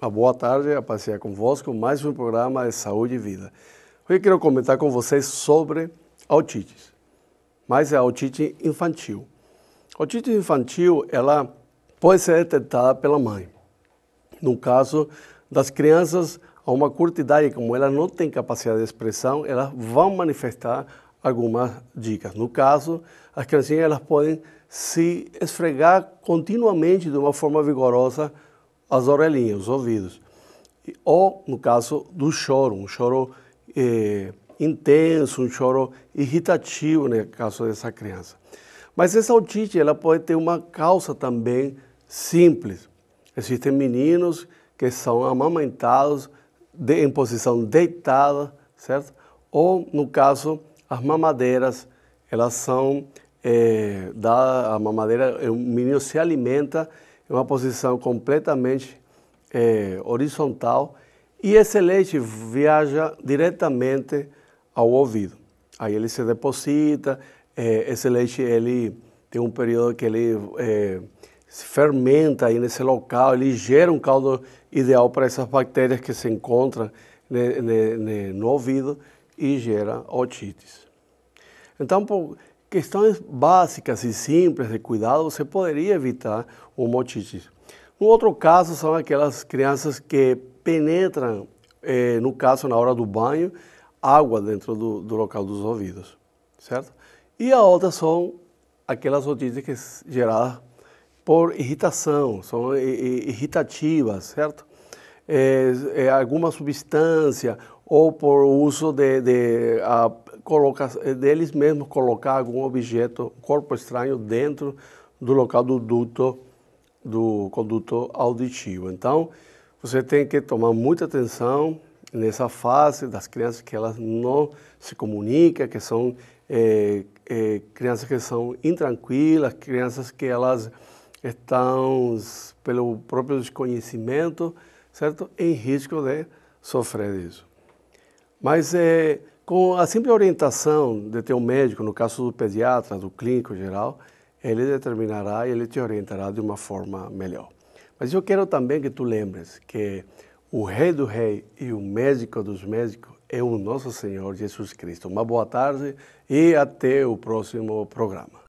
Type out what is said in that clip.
Uma ah, boa tarde a passear convosco, mais um programa de saúde e vida. Hoje quero comentar com vocês sobre otite, mas é a otite infantil. A otite infantil, ela pode ser detectada pela mãe. No caso das crianças a uma curta idade, como elas não têm capacidade de expressão, elas vão manifestar algumas dicas. No caso, as criancinhas elas podem se esfregar continuamente de uma forma vigorosa as orelhinhas, os ouvidos. Ou, no caso do choro, um choro eh, intenso, um choro irritativo, né, no né, caso dessa criança. Mas essa otite ela pode ter uma causa também simples. Existem meninos que são amamentados de, em posição deitada, certo? Ou, no caso, as mamadeiras, elas são, é, eh, da, a mamadeira, eh, o menino se alimenta é uma posição completamente é, horizontal e esse leite viaja diretamente ao ouvido. Aí ele se deposita, é, esse leite ele tem um período que ele é, se fermenta aí nesse local, ele gera um caldo ideal para essas bactérias que se encontram ne, né, ne, né, ne, né, no ouvido e gera otites. Então, por, questões básicas e simples de cuidado, você poderia evitar o motitis. Um outro caso são aquelas crianças que penetram, eh, no caso, na hora do banho, água dentro do, do local dos ouvidos, certo? E a outra são aquelas notícias geradas por irritação, são irritativas, certo? É, é, alguma substância ou por uso de, de a, é deles mesmos colocar algum objeto, corpo estranho, dentro do local do duto, do conduto auditivo. Então, você tem que tomar muita atenção nessa fase das crianças que elas não se comunicam, que são é, é, crianças que são intranquilas, crianças que elas estão, pelo próprio desconhecimento, certo? Em risco de sofrer disso. Mas é, com a simples orientação de ter um médico, no caso do pediatra, do clínico geral, ele determinará e ele te orientará de uma forma melhor. Mas eu quero também que tu lembres que o Rei do Rei e o Médico dos Médicos é o nosso Senhor Jesus Cristo. Uma boa tarde e até o próximo programa.